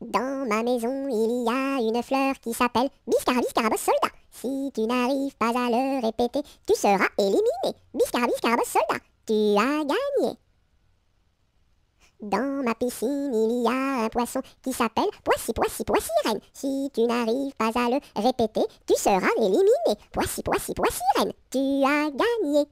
Dans ma maison, il y a une fleur qui s'appelle Biscarabis Carabos Soldat. Si tu n'arrives pas à le répéter, tu seras éliminé. Biscarabis Carabos Soldat, tu as gagné. Dans ma piscine, il y a un poisson qui s'appelle Poissy, Poissy, Poissy, sirène Si tu n'arrives pas à le répéter, tu seras éliminé. Poissy, Poissy, Poissy, tu as gagné.